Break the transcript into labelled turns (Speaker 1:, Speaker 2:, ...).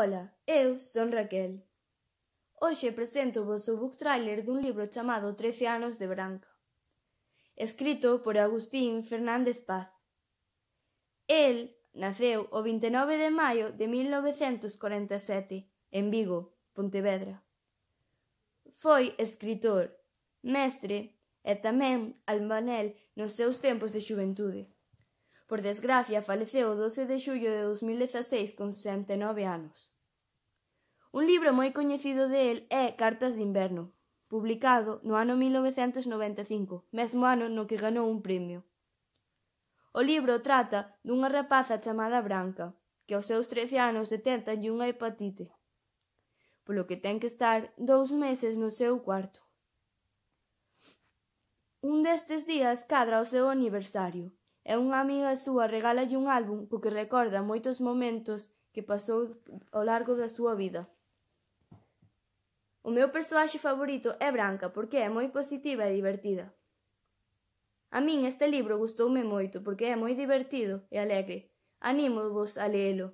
Speaker 1: Ola, eu son Raquel. Hoxe vos o book trailer dun libro chamado Trece anos de branca, escrito por Agustín Fernández Paz. El naceu o 29 de maio de 1947 en Vigo, Pontevedra. Foi escritor, mestre e tamén albanel nos seus tempos de xuventude. Por desgracia, faleceu o 12 de xullo de 2016 con 69 anos. Un libro moi coñecido del é Cartas de Inverno, publicado no ano 1995, mesmo ano no que ganou un premio. O libro trata dunha rapaza chamada Branca, que aos seus 13 anos detentanlle unha hepatite, polo que ten que estar dous meses no seu cuarto. Un destes días cadra o seu aniversario, e unha amiga súa regálalle un álbum co que recorda moitos momentos que pasou ao largo da súa vida. O meu persoaxe favorito é Branca porque é moi positiva e divertida. A min este libro gustoume moito porque é moi divertido e alegre. Animo vos a leelo.